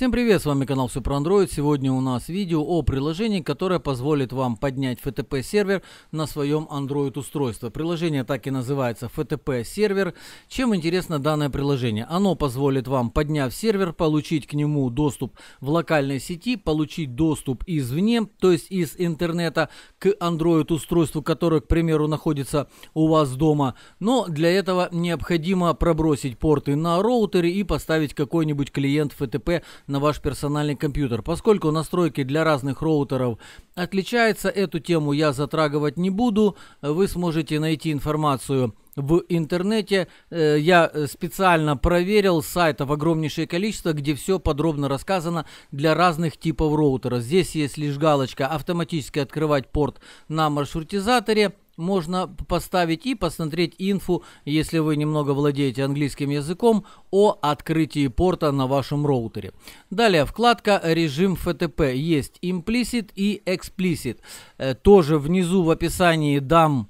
Всем привет, с вами канал Все про Android. Сегодня у нас видео о приложении, которое позволит вам поднять FTP сервер на своем Android устройстве. Приложение так и называется FTP сервер. Чем интересно данное приложение? Оно позволит вам, подняв сервер, получить к нему доступ в локальной сети, получить доступ извне, то есть из интернета к Android устройству, которое, к примеру, находится у вас дома. Но для этого необходимо пробросить порты на роутере и поставить какой-нибудь клиент FTP на ваш персональный компьютер. Поскольку настройки для разных роутеров отличаются, эту тему я затрагивать не буду. Вы сможете найти информацию в интернете. Э, я э, специально проверил сайтов огромнейшее количество, где все подробно рассказано для разных типов роутера. Здесь есть лишь галочка автоматически открывать порт на маршрутизаторе можно поставить и посмотреть инфу, если вы немного владеете английским языком, о открытии порта на вашем роутере. Далее вкладка «Режим FTP». Есть имплисит и эксплисит. Э, тоже внизу в описании дам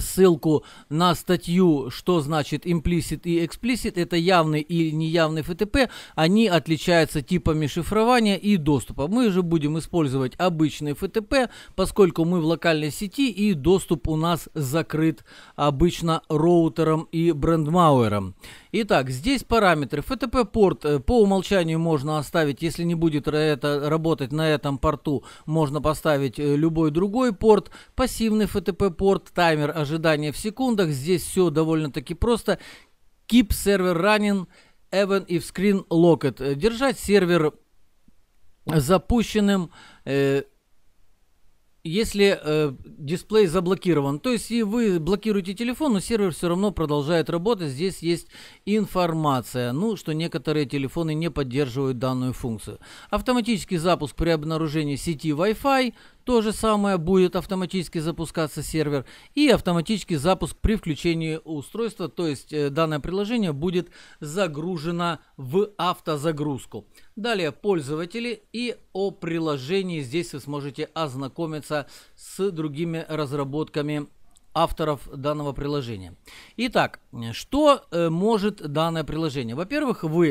ссылку на статью, что значит implicit и explicit, это явный и неявный FTP, они отличаются типами шифрования и доступа. Мы же будем использовать обычный FTP, поскольку мы в локальной сети и доступ у нас закрыт обычно роутером и брендмауэром. Итак, здесь параметры. FTP-порт э, по умолчанию можно оставить, если не будет это работать на этом порту, можно поставить э, любой другой порт. Пассивный FTP-порт, таймер ожидания в секундах. Здесь все довольно-таки просто. Keep server running even if screen locked. Э, держать сервер запущенным, э, если э, дисплей заблокирован. То есть, и вы блокируете телефон, но сервер все равно продолжает работать. Здесь есть информация, ну, что некоторые телефоны не поддерживают данную функцию. Автоматический запуск при обнаружении сети Wi-Fi – то же самое будет автоматически запускаться сервер и автоматический запуск при включении устройства, то есть э, данное приложение будет загружено в автозагрузку. Далее пользователи и о приложении. Здесь вы сможете ознакомиться с другими разработками авторов данного приложения. Итак, что э, может данное приложение? Во-первых, вы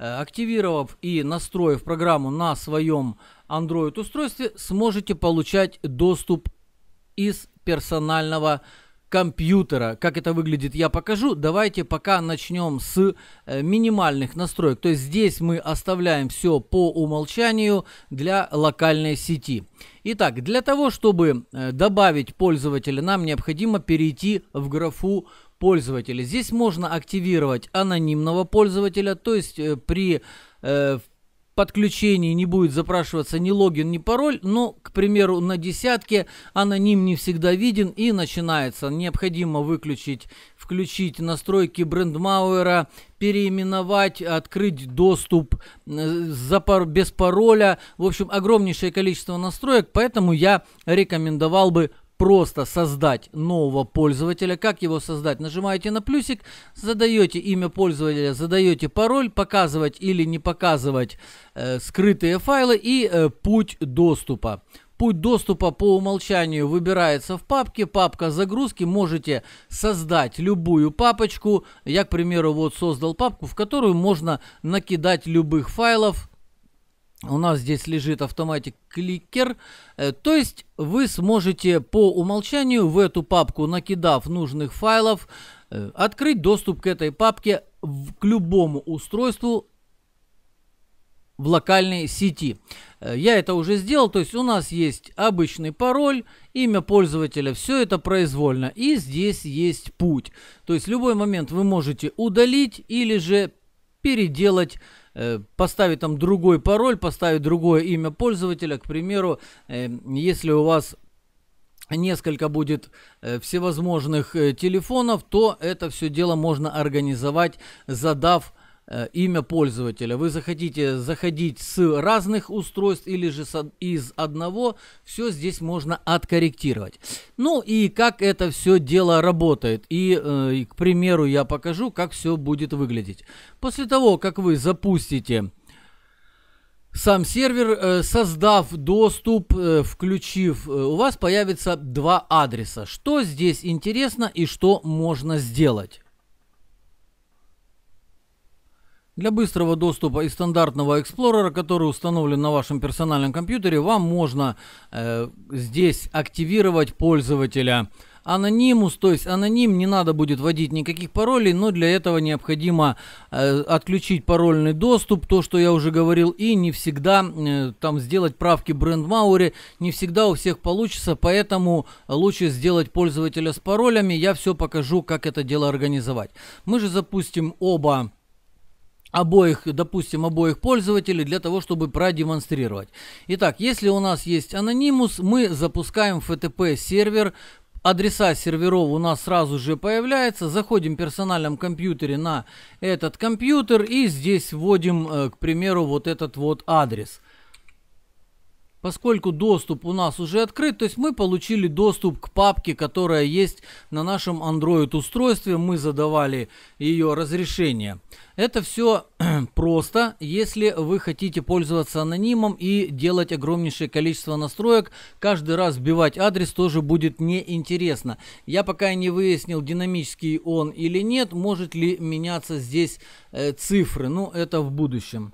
э, активировав и настроив программу на своем Android устройстве сможете получать доступ из персонального компьютера. Как это выглядит, я покажу. Давайте пока начнем с э, минимальных настроек. То есть здесь мы оставляем все по умолчанию для локальной сети. Итак, для того, чтобы э, добавить пользователя, нам необходимо перейти в графу пользователя. Здесь можно активировать анонимного пользователя, то есть э, при э, подключении не будет запрашиваться ни логин, ни пароль, но, к примеру, на десятке аноним не всегда виден и начинается. Необходимо выключить, включить настройки брендмауэра, переименовать, открыть доступ э, за пар... без пароля. В общем, огромнейшее количество настроек, поэтому я рекомендовал бы просто создать нового пользователя. Как его создать? Нажимаете на плюсик, задаете имя пользователя, задаете пароль, показывать или не показывать э, скрытые файлы и э, путь доступа. Путь доступа по умолчанию выбирается в папке. Папка загрузки. Можете создать любую папочку. Я, к примеру, вот создал папку, в которую можно накидать любых файлов. У нас здесь лежит автоматик кликер, э, то есть вы сможете по умолчанию в эту папку, накидав нужных файлов, э, открыть доступ к этой папке к любому устройству в локальной сети. Э, я это уже сделал, то есть у нас есть обычный пароль, имя пользователя, все это произвольно. И здесь есть путь. То есть в любой момент вы можете удалить или же переделать Э, поставить там другой пароль, поставить другое имя пользователя. К примеру, э, если у вас несколько будет э, всевозможных телефонов, то это все дело можно организовать, задав Э, имя пользователя. Вы захотите заходить с разных устройств или же из одного, все здесь можно откорректировать. Ну и как это все дело работает. И, э, и к примеру, я покажу, как все будет выглядеть. После того, как вы запустите сам сервер, э, создав доступ, включив, у вас появится два адреса. Что здесь интересно и что можно сделать? Для быстрого доступа из стандартного Эксплорера, который установлен на вашем персональном компьютере, вам можно э, здесь активировать пользователя анонимус, то есть аноним, не надо будет вводить никаких паролей, но для этого необходимо э, отключить парольный доступ, то, что я уже говорил, и не всегда э, там сделать правки бренд Маури, не всегда у всех получится, поэтому лучше сделать пользователя с паролями, я все покажу, как это дело организовать. Мы же запустим оба обоих, допустим, обоих пользователей для того, чтобы продемонстрировать. Итак, если у нас есть анонимус, мы запускаем FTP сервер, адреса серверов у нас сразу же появляется. Заходим в персональном компьютере на этот компьютер и здесь вводим, э, к примеру, вот этот вот адрес. Поскольку доступ у нас уже открыт, то есть мы получили доступ к папке, которая есть на нашем Android устройстве, мы задавали ее разрешение. Это все просто, если вы хотите пользоваться анонимом и делать огромнейшее количество настроек, каждый раз вбивать адрес тоже будет неинтересно. Я пока не выяснил, динамический он или нет, может ли меняться здесь э, цифры, ну это в будущем.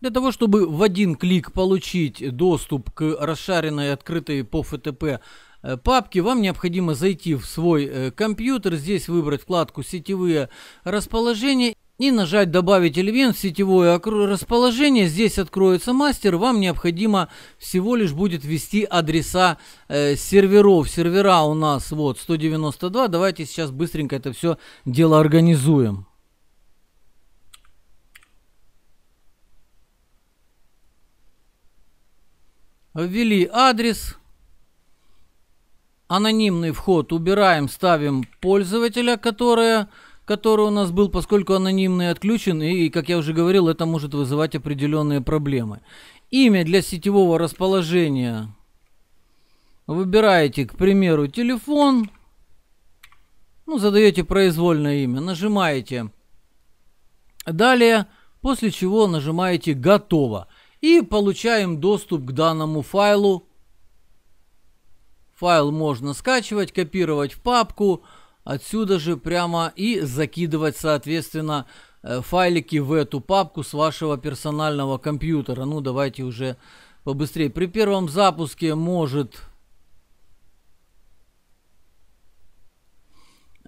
Для того, чтобы в один клик получить доступ к расшаренной открытой по ФТП э, папке, вам необходимо зайти в свой э, компьютер, здесь выбрать вкладку «Сетевые расположения» и нажать «Добавить элемент в сетевое расположение». Здесь откроется мастер. Вам необходимо всего лишь будет ввести адреса э, серверов. Сервера у нас вот 192. Давайте сейчас быстренько это все дело организуем. Ввели адрес. Анонимный вход убираем, ставим пользователя, которое, который у нас был, поскольку анонимный отключен, и, как я уже говорил, это может вызывать определенные проблемы. Имя для сетевого расположения. Выбираете, к примеру, телефон. Ну, задаете произвольное имя, нажимаете. Далее, после чего нажимаете «Готово» и получаем доступ к данному файлу. Файл можно скачивать, копировать в папку, отсюда же прямо и закидывать, соответственно, э, файлики в эту папку с вашего персонального компьютера. Ну, давайте уже побыстрее. При первом запуске может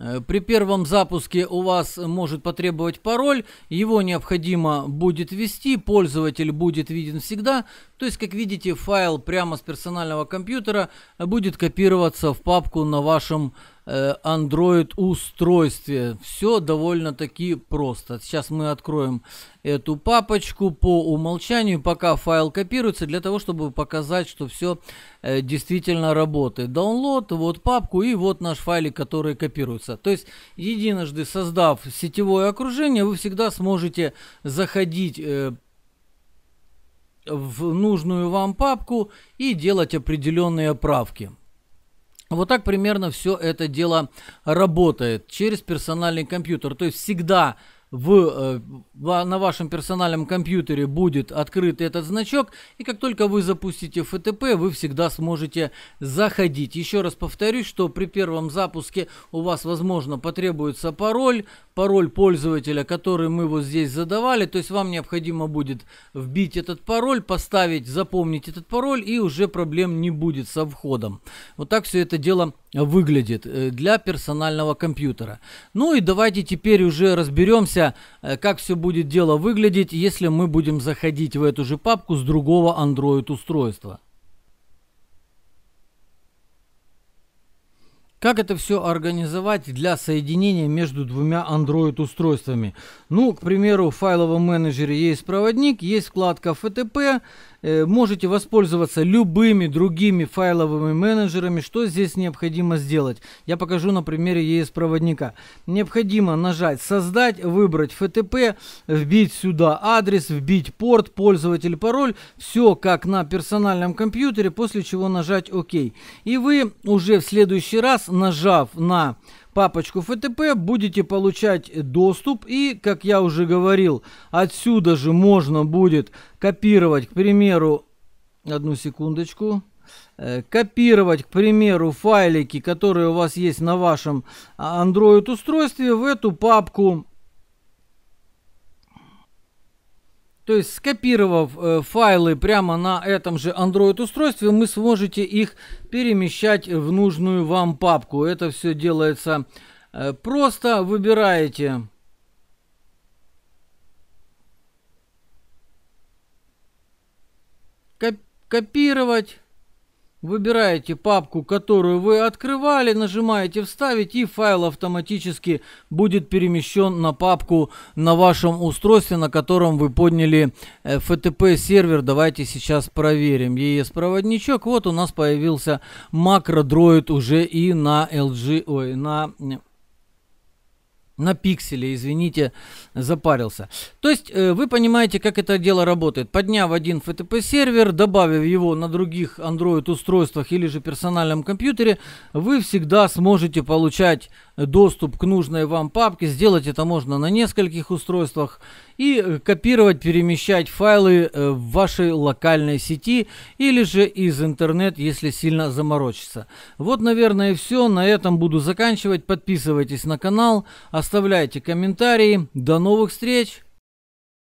Э, при первом запуске у вас может потребовать пароль, его необходимо будет ввести, пользователь будет виден всегда, то есть, как видите, файл прямо с персонального компьютера будет копироваться в папку на вашем компьютере Э, Android устройстве. Все довольно-таки просто. Сейчас мы откроем эту папочку по умолчанию, пока файл копируется, для того, чтобы показать, что все э, действительно работает. Download, вот папку и вот наш файлик, который копируется. То есть, единожды создав сетевое окружение, вы всегда сможете заходить э, в нужную вам папку и делать определенные правки. Вот так примерно все это дело работает через персональный компьютер. То есть всегда в, э, на вашем персональном компьютере будет открыт этот значок, и как только вы запустите FTP, вы всегда сможете заходить. Еще раз повторюсь, что при первом запуске у вас, возможно, потребуется пароль, пароль пользователя, который мы вот здесь задавали, то есть вам необходимо будет вбить этот пароль, поставить, запомнить этот пароль, и уже проблем не будет со входом. Вот так все это дело выглядит э, для персонального компьютера. Ну и давайте теперь уже разберемся, разберемся, э, как все будет дело выглядеть, если мы будем заходить в эту же папку с другого Android устройства. Как это все организовать для соединения между двумя Android устройствами? Ну, к примеру, в файловом менеджере есть проводник, есть вкладка FTP, Э, можете воспользоваться любыми другими файловыми менеджерами. Что здесь необходимо сделать? Я покажу на примере ES-проводника. Необходимо нажать «Создать», выбрать FTP, вбить сюда адрес, вбить порт, пользователь, пароль. Все как на персональном компьютере, после чего нажать «Ок». И вы уже в следующий раз, нажав на папочку ФТП, будете получать доступ. И, как я уже говорил, отсюда же можно будет копировать, к примеру, одну секундочку, э, копировать, к примеру, файлики, которые у вас есть на вашем а, Android устройстве в эту папку То есть скопировав э, файлы прямо на этом же Android устройстве, вы сможете их перемещать в нужную вам папку. Это все делается э, просто. Выбираете копировать. Выбираете папку, которую вы открывали, нажимаете «Вставить» и файл автоматически будет перемещен на папку на вашем устройстве, на котором вы подняли э, FTP сервер. Давайте сейчас проверим. ES проводничок. Вот у нас появился макро Дроид уже и на LG, ой, на на пикселе, извините, запарился. То есть э, вы понимаете, как это дело работает. Подняв один FTP сервер, добавив его на других Android устройствах или же персональном компьютере, вы всегда сможете получать доступ к нужной вам папке. Сделать это можно на нескольких устройствах и э, копировать, перемещать файлы э, в вашей локальной сети или же из интернет, если сильно заморочиться. Вот, наверное, все. На этом буду заканчивать. Подписывайтесь на канал, оставляйте комментарии. До новых встреч!